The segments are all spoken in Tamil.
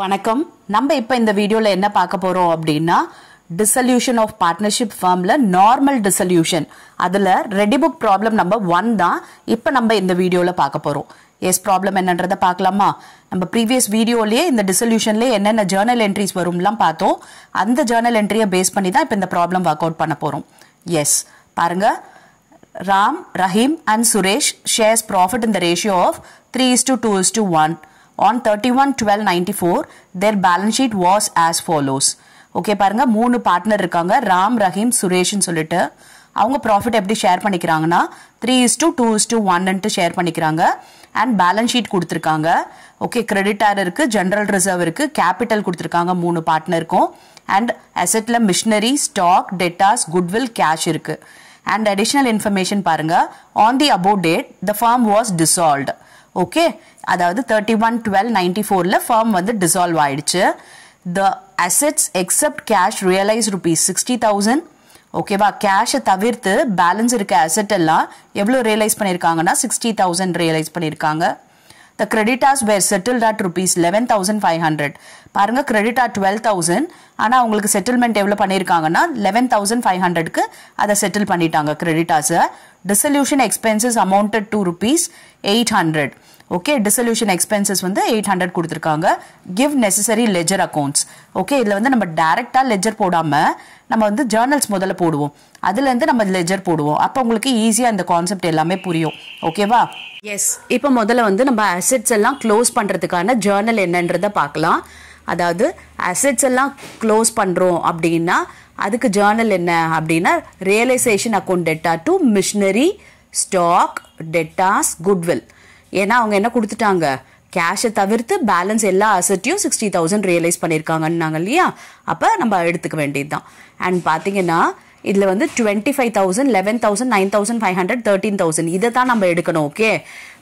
வணக்கம் நம்ம இப்போ இந்த வீடியோவில் என்ன பார்க்க போகிறோம் அப்படின்னா டிசல்யூஷன் ஆஃப் பார்ட்னர்ஷிப் ஃபார்மில் நார்மல் டிசல்யூஷன் அதில் ready book problem number one தான் இப்போ நம்ம இந்த வீடியோவில் பார்க்க போகிறோம் எஸ் ப்ராப்ளம் என்னன்றதை பார்க்கலாமா நம்ம ப்ரீவியஸ் வீடியோலயே இந்த டிசல்யூஷன்ல என்னென்ன ஜேர்னல் என்ட்ரிஸ் வரும்லாம் பார்த்தோம் அந்த ஜேர்னல் என்ட்ரியை பேஸ் பண்ணி தான் இப்போ இந்த ப்ராப்ளம் ஒர்க் அவுட் பண்ண போகிறோம் எஸ் பாருங்க Ram Rahim and Suresh shares profit இந்த ratio of three is to two is to one thirty one twelve 12 four their balance sheet was as follows okay பாருங்கள் மூணு பார்ட்னர் இருக்காங்க ராம் ரஹீம் சுரேஷ்னு சொல்லிட்டு அவங்க ப்ராஃபிட் எப்படி ஷேர் பண்ணிக்கிறாங்கன்னா three is to two is to ஒன்னுட்டு ஷேர் பண்ணிக்கிறாங்க அண்ட் பேலன்ஸ் ஷீட் கொடுத்துருக்காங்க ஓகே கிரெடிட்டார் இருக்குது ஜென்ரல் ரிசர்வ் இருக்குது கேபிட்டல் கொடுத்துருக்காங்க மூணு பார்ட்னருக்கும் அண்ட் அசெட்டில் machinery stock debtors goodwill cash இருக்குது அண்ட் அடிஷ்னல் இன்ஃபர்மேஷன் பாருங்கள் on the above date the firm was dissolved okay அதாவது தேர்ட்டி ஒன் டுவெல் நைன்டி ஃபோரில் ஃபார்ம் வந்து டிசால்வ் ஆயிடுச்சு the assets except cash realise rupees sixty thousand ஓகேவா கேஷை தவிர்த்து பேலன்ஸ் இருக்க அசெட் எல்லாம் எவ்வளோ ரியலைஸ் பண்ணியிருக்காங்கன்னா சிக்ஸ்டி தௌசண்ட் ரியலைஸ் பண்ணியிருக்காங்க the creditors were settled at rupees eleven thousand five hundred பாருங்க கிரெடிட் ஆட் டுவெல் தௌசண்ட் ஆனால் அவங்களுக்கு செட்டில்மெண்ட் எவ்வளோ பண்ணியிருக்காங்கன்னா லெவன் தௌசண்ட் ஃபைவ் ஹண்ட்ரட்க்கு அதை செட்டில் பண்ணிட்டாங்க கிரெடிட்டாஸை dissolution expenses amounted to rupees eight hundred okay dissolution expenses வந்து எயிட் ஹண்ட்ரட் கொடுத்துருக்காங்க give necessary ledger accounts okay இதில் வந்து நம்ம டேரெக்டாக லெஜர் போடாமல் நம்ம வந்து ஜேர்னல்ஸ் முதல்ல போடுவோம் அதுலேருந்து நம்ம லெஜர் போடுவோம் அப்போ உங்களுக்கு ஈஸியாக இந்த கான்செப்ட் எல்லாமே புரியும் ஓகேவா எஸ் இப்போ முதல்ல வந்து நம்ம அசெட்ஸ் எல்லாம் க்ளோஸ் பண்ணுறதுக்கான ஜேர்னல் என்னன்றதை பார்க்கலாம் அதாவது அசெட்ஸ் எல்லாம் க்ளோஸ் பண்ணுறோம் அப்படின்னா அதுக்கு ஜேர்னல் என்ன அப்படின்னா realisation account debtor to machinery stock debtors goodwill ஏன்னா அவங்க என்ன கொடுத்துட்டாங்க கேஷை தவிர்த்து பேலன்ஸ் எல்லா அசட்டையும் சிக்ஸ்டி தௌசண்ட் ரியலைஸ் பண்ணியிருக்காங்கன்னாங்க இல்லையா அப்போ நம்ம எடுத்துக்க வேண்டியது தான் அண்ட் பார்த்தீங்கன்னா இதில் வந்து twenty five thousand eleven thousand nine thousand five hundred thirteen thousand இதை தான் நம்ம எடுக்கணும் okay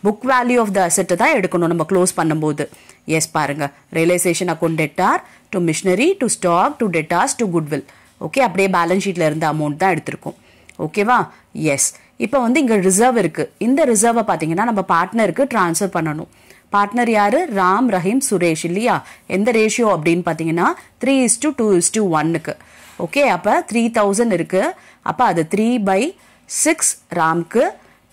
book value of the அசெட்டை தான் எடுக்கணும் நம்ம க்ளோஸ் பண்ணும்போது எஸ் பாருங்க realisation account debtor to machinery to stock to debtors to goodwill okay அப்படியே பேலன்ஸ் ஷீட்டில் இருந்த அமௌண்ட் தான் எடுத்திருக்கோம் ஓகேவா எஸ் இப்போ வந்து இங்கே ரிசர்வ் இருக்குது இந்த ரிசர்வை பார்த்தீங்கன்னா நம்ம பார்ட்னருக்கு டிரான்ஸ்ஃபர் பண்ணணும் பார்ட்னர் யாரு ராம் ரஹீம் சுரேஷ் இல்லையா எந்த ரேஷியோ அப்படின்னு பார்த்தீங்கன்னா three is to two is to ஒன்னுக்கு ஓகே அப்போ த்ரீ தௌசண்ட் இருக்குது அப்போ அது த்ரீ பை சிக்ஸ் ராம்க்கு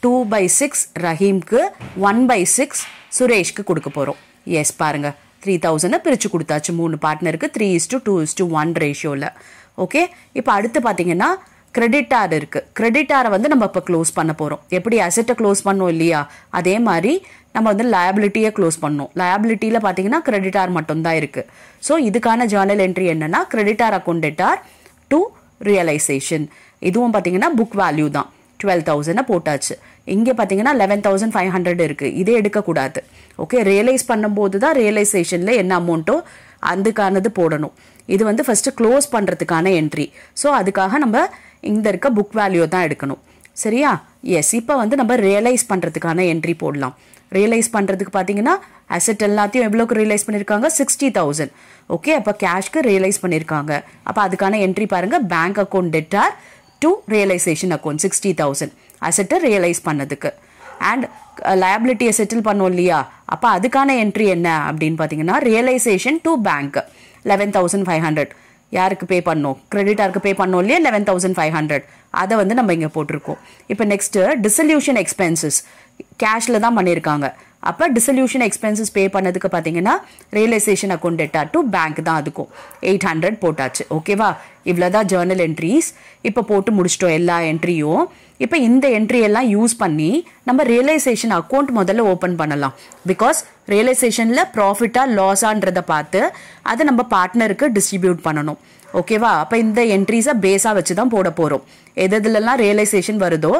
டூ பை சிக்ஸ் ரஹீம்க்கு ஒன் பை சிக்ஸ் சுரேஷ்க்கு கொடுக்க போகிறோம் எஸ் பாருங்க த்ரீ தௌசண்டை பிரித்து கொடுத்தாச்சு மூணு பார்ட்னருக்கு three is to two is to one ரேஷியோவில் ஓகே இப்போ அடுத்து பார்த்தீங்கன்னா கிரெடிட்டார் இருக்குது கிரெடிட்டாரை வந்து நம்ம இப்போ க்ளோஸ் பண்ண போகிறோம் எப்படி அசெட்டை க்ளோஸ் பண்ணோம் இல்லையா அதே மாதிரி நம்ம வந்து லயபிலிட்டியை க்ளோஸ் பண்ணோம் லயபிலிட்டியில் பார்த்தீங்கன்னா கிரெடிட்டார் மட்டும்தான் இருக்குது ஸோ இதுக்கான ஜேர்னல் என்ட்ரி என்னென்னா கிரெடிட்டார் அக்கௌண்டெட்டார் டு ரியலைசேஷன் இதுவும் பார்த்தீங்கன்னா புக் வேல்யூ தான் டுவெல் தௌசண்ட் போட்டாச்சு இங்கே பார்த்தீங்கன்னா லெவன் தௌசண்ட் ஃபைவ் ஹண்ட்ரட் இருக்குது இதே எடுக்கக்கூடாது ஓகே ரியலைஸ் பண்ணும்போது தான் ரியலைசேஷனில் என்ன அமௌண்ட்டோ அதுக்கானது போடணும் இது வந்து ஃபஸ்ட்டு க்ளோஸ் பண்ணுறதுக்கான என்ட்ரி ஸோ அதுக்காக நம்ம இந்த இருக்க புக் வேல்யூ தான் எடுக்கணும் சரியா எஸ் இப்போ வந்து நம்ம ரியலைஸ் பண்ணுறதுக்கான என்ட்ரி போடலாம் ரியலைஸ் பண்ணுறதுக்கு பார்த்தீங்கன்னா அசெட் எல்லாத்தையும் எவ்வளோக்கு ரியலைஸ் பண்ணியிருக்காங்க சிக்ஸ்டி தௌசண்ட் ஓகே அப்போ கேஷ்க்கு ரியலைஸ் பண்ணியிருக்காங்க அப்போ அதுக்கான என்ட்ரி பாருங்கள் bank account debtor to realisation account sixty thousand அசெட்டை ரியலைஸ் பண்ணதுக்கு அண்ட் லயபிலிட்டியை செட்டில் பண்ணோம் இல்லையா அப்போ அதுக்கான என்ட்ரி என்ன அப்படின்னு பார்த்தீங்கன்னா realisation to bank eleven thousand five hundred யாருக்கு பே பண்ணோம் கிரெடிட்டாருக்கு பே பண்ணோம் இல்லையா லெவன் தௌசண்ட் ஃபைவ் ஹண்ட்ரட் அதை வந்து நம்ம இங்கே போட்டிருக்கோம் இப்போ நெக்ஸ்ட்டு டிசல்யூஷன் எக்ஸ்பென்சஸ் கேஷில் தான் பண்ணியிருக்காங்க அப்போ டிசல்யூஷன் எக்ஸ்பென்சஸ் பே பண்ணதுக்கு பார்த்தீங்கன்னா ரியலைசேஷன் அக்கௌண்ட் எட்டா டு பேங்க் தான் அதுக்கும் எயிட் ஹண்ட்ரட் போட்டாச்சு ஓகேவா இவ்வளோதான் ஜேர்னல் என்ட்ரிஸ் இப்போ போட்டு முடிச்சிட்டோம் எல்லா என்ட்ரியும் இப்போ இந்த என்ட்ரியெல்லாம் யூஸ் பண்ணி நம்ம ரியலைசேஷன் அக்கௌண்ட் முதல்ல ஓப்பன் பண்ணலாம் பிகாஸ் ரியலைசேஷனில் ப்ராஃபிட்டா லாஸான்றதை பார்த்து அதை நம்ம பார்ட்னருக்கு டிஸ்ட்ரிபியூட் பண்ணணும் ஓகேவா அப்போ இந்த என்ட்ரிஸை பேஸாக வச்சு தான் போட போகிறோம் எது எதுலலாம் ரியலைசேஷன் வருதோ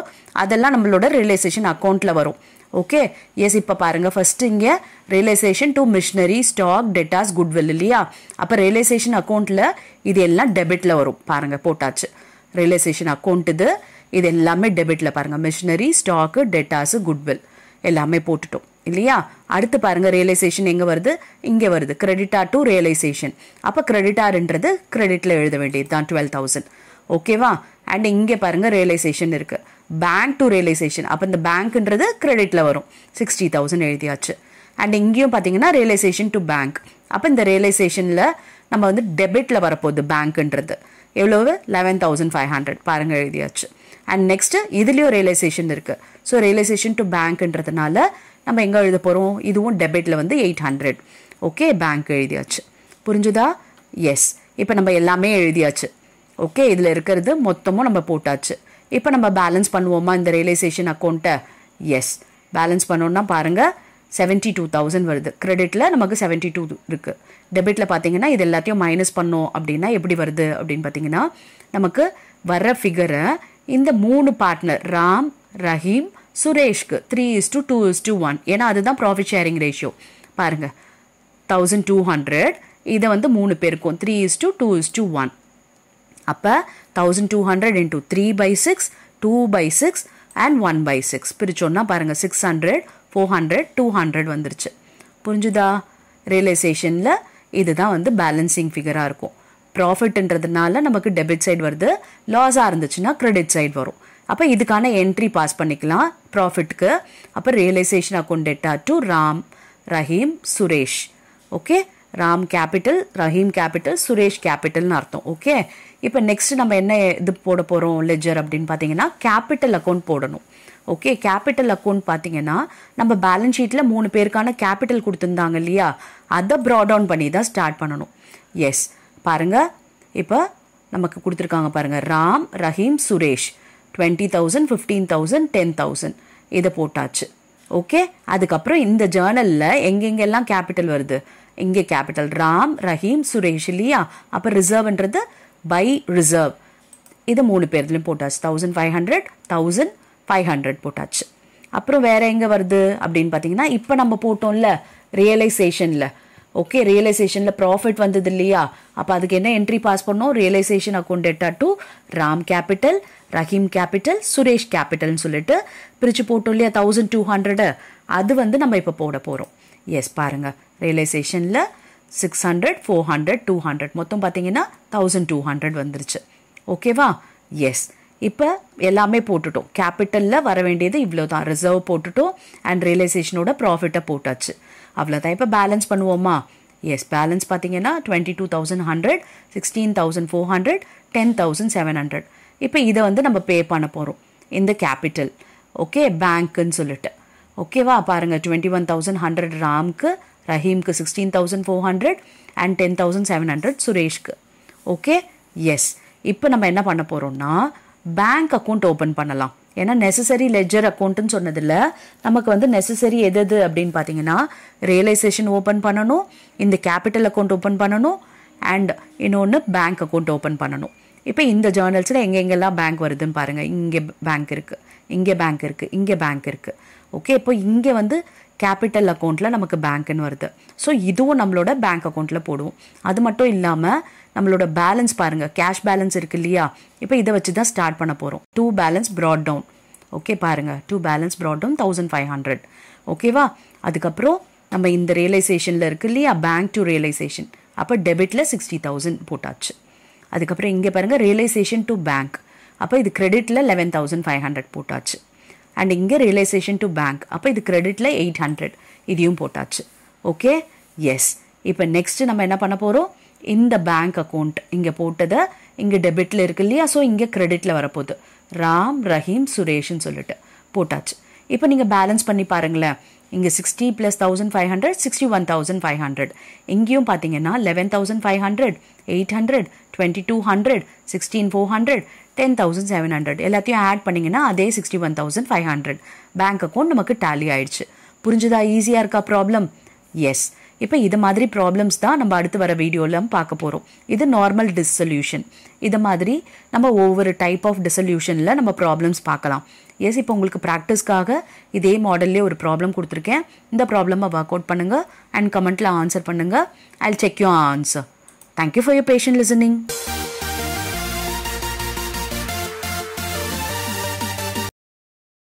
அதெல்லாம் நம்மளோட ரியலைசேஷன் அக்கௌண்ட்டில் வரும் ஓகே எஸ் இப்போ பாருங்கள் ஃபஸ்ட்டு இங்கே realisation to machinery stock debtors goodwill இல்லையா அப்போ ரியலைசேஷன் அக்கௌண்ட்டில் இது எல்லாம் டெபிட்டில் வரும் பாருங்கள் போட்டாச்சு ரியலைசேஷன் அக்கௌண்ட் இது இது எல்லாமே டெபிட்டில் பாருங்க மிஷினரி ஸ்டாக்கு டெட்டாஸு குட்வில் எல்லாமே போட்டுட்டோம் இல்லையா அடுத்து பாருங்கள் ரியலைசேஷன் எங்கே வருது இங்கே வருது கிரெடிட்டா டு ரியலைசேஷன் அப்போ கிரெடிட்டார்ன்றது கிரெடிட்ல எழுத வேண்டியது தான் டுவெல் தௌசண்ட் ஓகேவா அண்ட் இங்கே பாருங்க ரியலைசேஷன் இருக்குது பேங்க் டு ரியலைசேஷன் அப்போ இந்த பேங்க்ன்றது கிரெடிட்ல வரும் சிக்ஸ்டி தௌசண்ட் எழுதியாச்சு அண்ட் இங்கேயும் பார்த்தீங்கன்னா ரியலைசேஷன் டு பேங்க் அப்போ இந்த ரியலைசேஷன்ல நம்ம வந்து டெபிட்டில் வரப்போகுது பேங்க்குன்றது எவ்வளவு லெவன் தௌசண்ட் ஃபைவ் ஹண்ட்ரட் பாருங்கள் எழுதியாச்சு அண்ட் நெக்ஸ்ட்டு இதுலேயும் ரியலைசேஷன் இருக்குது ஸோ ரியலைசேஷன் டு பேங்க்குன்றதுனால நம்ம எங்கே எழுத போகிறோம் இதுவும் டெபிட்டில் வந்து எயிட் ஹண்ட்ரட் ஓகே பேங்க் எழுதியாச்சு புரிஞ்சுதா எஸ் இப்போ நம்ம எல்லாமே எழுதியாச்சு ஓகே இதில் இருக்கிறது மொத்தமும் நம்ம போட்டாச்சு இப்போ நம்ம பேலன்ஸ் பண்ணுவோமா இந்த ரியலைசேஷன் அக்கௌண்ட்டை எஸ் பேலன்ஸ் பண்ணோன்னா பாருங்கள் செவன்ட்டி டூ தௌசண்ட் வருது கிரெடிட்டில் நமக்கு செவன்ட்டி டூ இருக்குது டெபிட்டில் பார்த்தீங்கன்னா இது எல்லாத்தையும் மைனஸ் பண்ணோம் அப்படின்னா எப்படி வருது அப்படின்னு பார்த்தீங்கன்னா நமக்கு வர ஃபிகரை இந்த மூணு பார்ட்னர் ராம் ரஹீம் சுரேஷ்க்கு three is to two is to one ஏன்னா அதுதான் ப்ராஃபிட் ஷேரிங் ரேஷியோ பாருங்கள் தௌசண்ட் டூ ஹண்ட்ரட் இதை வந்து மூணு பேருக்கும் three is to two is to one அப்போ thousand two hundred into three by six two by six and one by six பிரிச்சோன்னா பாருங்கள் six hundred four hundred two hundred வந்துருச்சு புரிஞ்சுதா ரியலைசேஷனில் இதுதான் வந்து பேலன்சிங் ஃபிகராக இருக்கும் ப்ராஃபிட்ன்றதுனால நமக்கு டெபிட் சைடு வருது லாஸாக இருந்துச்சுன்னா க்ரெடிட் சைட் வரும் அப்போ இதுக்கான என்ட்ரி பாஸ் பண்ணிக்கலாம் ப்ராஃபிட்க்கு அப்போ realisation account debtor to Ram Rahim Suresh okay Ram capital Rahim capital Suresh கேபிட்டல்னு அர்த்தம் ஓகே இப்போ நெக்ஸ்ட் நம்ம என்ன இது போட போகிறோம் லெஜர் அப்படின்னு பார்த்தீங்கன்னா கேபிட்டல் அக்கௌண்ட் போடணும் ஓகே கேபிட்டல் அக்கௌண்ட் பார்த்தீங்கன்னா நம்ம பேலன்ஸ் ஷீட்டில் மூணு பேருக்கான கேபிட்டல் கொடுத்துருந்தாங்க இல்லையா அதை ப்ராடவுன் பண்ணி தான் ஸ்டார்ட் பண்ணணும் எஸ் பாருங்கள் இப்போ நமக்கு கொடுத்துருக்காங்க பாருங்கள் Ram Rahim Suresh twenty thousand fifteen thousand ten thousand இதை போட்டாச்சு ஓகே அதுக்கப்புறம் இந்த ஜேர்னலில் எங்கெங்கெல்லாம் கேபிட்டல் வருது இங்கே கேபிட்டல் ராம் ரஹீம் சுரேஷ் இல்லையா அப்போ ரிசர்வ்ன்றது பை ரிசர்வ் இது மூணு பேர்லையும் போட்டாச்சு thousand five hundred thousand five hundred போட்டாச்சு அப்புறம் வேறு எங்கே வருது அப்படின்னு பார்த்தீங்கன்னா இப்போ நம்ம போட்டோம்ல ரியலைசேஷன்ல ஓகே ரியலைசேஷன்ல ப்ராஃபிட் வந்தது இல்லையா அப்போ அதுக்கு என்ன என்ட்ரி பாஸ் பண்ணோம் ரியலைசேஷன் அக்கௌண்ட் எட்டா to Ram capital Rahim capital Suresh கேபிட்டல்னு சொல்லிட்டு பிரிச்சு போட்டோம் இல்லையா தௌசண்ட் டூ ஹண்ட்ரடு அது வந்து நம்ம இப்போ போட போகிறோம் எஸ் பாருங்க ரியலைசேஷன்ல six hundred four hundred two hundred மொத்தம் பார்த்தீங்கன்னா தௌசண்ட் டூ ஹண்ட்ரட் வந்துருச்சு ஓகேவா எஸ் இப்போ எல்லாமே போட்டுட்டோம் கேபிட்டலில் வர வேண்டியது இவ்வளோ தான் ரிசர்வ் போட்டுட்டோம் அண்ட் ரியலைசேஷனோட ப்ராஃபிட்டை போட்டாச்சு அவ்வளோதான் இப்போ பேலன்ஸ் பண்ணுவோமா எஸ் பேலன்ஸ் பார்த்தீங்கன்னா twenty two thousand hundred sixteen thousand four hundred ten thousand seven hundred இப்போ இதை வந்து நம்ம பே பண்ண போகிறோம் இந்த கேபிட்டல் ஓகே பேங்க்குன்னு சொல்லிட்டு ஓகேவா பாருங்கள் டுவெண்ட்டி ஒன் தௌசண்ட் ஹண்ட்ரட் ராம்க்கு ரஹீம்க்கு sixteen thousand four hundred and ten thousand seven hundred சுரேஷ்க்கு ஓகே எஸ் இப்போ நம்ம என்ன பண்ண போகிறோம்னா பேங்க் அக்கௌண்ட் ஓப்பன் பண்ணலாம் ஏன்னா நெசசரி லெஜர் அக்கௌண்ட்டுன்னு சொன்னதில் நமக்கு வந்து நெசசரி எது எது அப்படின்னு பார்த்தீங்கன்னா ரியலைசேஷன் ஓப்பன் பண்ணணும் இந்த கேபிட்டல் அக்கௌண்ட் ஓப்பன் பண்ணணும் அண்ட் இன்னொன்று பேங்க் அக்கௌண்ட் ஓப்பன் பண்ணணும் இப்போ இந்த ஜேர்னல்ஸில் எங்கெங்கெல்லாம் பேங்க் வருதுன்னு பாருங்கள் இங்கே பேங்க் இருக்குது இங்கே பேங்க் இருக்குது இங்கே பேங்க் இருக்குது ஓகே இப்போ இங்கே வந்து கேபிட்டல் அக்கௌண்ட்டில் நமக்கு பேங்க்குன்னு வருது ஸோ இதுவும் நம்மளோட பேங்க் அக்கௌண்ட்டில் போடுவோம் அது மட்டும் இல்லாமல் நம்மளோட பேலன்ஸ் பாருங்கள் கேஷ் பேலன்ஸ் இருக்குது இல்லையா இப்போ இதை வச்சு தான் ஸ்டார்ட் பண்ண போகிறோம் to balance brought down okay பாருங்கள் to balance brought down thousand five hundred ஓகேவா அதுக்கப்புறம் நம்ம இந்த ரியலைசேஷனில் இருக்குது இல்லையா பேங்க் டு ரியலைசேஷன் அப்போ டெபிட்டில் சிக்ஸ்டி தௌசண்ட் போட்டாச்சு அதுக்கப்புறம் இங்கே பாருங்கள் ரியலைசேஷன் டு பேங்க் அப்போ இது கிரெடிட்டில் லெவன் தௌசண்ட் ஃபைவ் ஹண்ட்ரட் போட்டாச்சு அண்ட் இங்கே ரியலைசேஷன் டு பேங்க் அப்போ இது கிரெடிட்டில் எயிட் ஹண்ட்ரட் இதையும் போட்டாச்சு ஓகே எஸ் இப்போ நெக்ஸ்ட்டு நம்ம என்ன பண்ண போகிறோம் இந்த பேங்க் அக்கௌண்ட் இங்கே போட்டதை இங்கே டெபிட்டில் இருக்கு இல்லையா ஸோ இங்கே கிரெடிட்டில் வரப்போகுது ராம் ரஹீம் சுரேஷ்னு சொல்லிட்டு போட்டாச்சு இப்போ நீங்கள் பேலன்ஸ் பண்ணி பாருங்களேன் இங்கே sixty plus thousand five hundred sixty one thousand five hundred இங்கேயும் பார்த்தீங்கன்னா eleven thousand five hundred eight hundred twenty two hundred sixteen four hundred ten thousand seven hundred எல்லாத்தையும் ஆட் பண்ணிங்கன்னா அதே sixty one thousand five hundred bank account நமக்கு டேலி ஆயிடுச்சு புரிஞ்சுதா ஈஸியாக இருக்கா ப்ராப்ளம் எஸ் இப்போ இது மாதிரி ப்ராப்ளம்ஸ் தான் நம்ம அடுத்து வர வீடியோவில் பார்க்க போகிறோம் இது நார்மல் டிசல்யூஷன் இது மாதிரி நம்ம ஒவ்வொரு டைப் ஆஃப் டிசல்யூஷனில் நம்ம ப்ராப்ளம்ஸ் பார்க்கலாம் எஸ் இப்போ உங்களுக்கு ப்ராக்டிஸ்க்காக இதே மாடல்லே ஒரு ப்ராப்ளம் கொடுத்துருக்கேன் இந்த ப்ராப்ளமாக ஒர்க் அவுட் பண்ணுங்கள் அண்ட் கமெண்ட்டில் ஆன்சர் பண்ணுங்கள் I check you answer thank you for your patient listening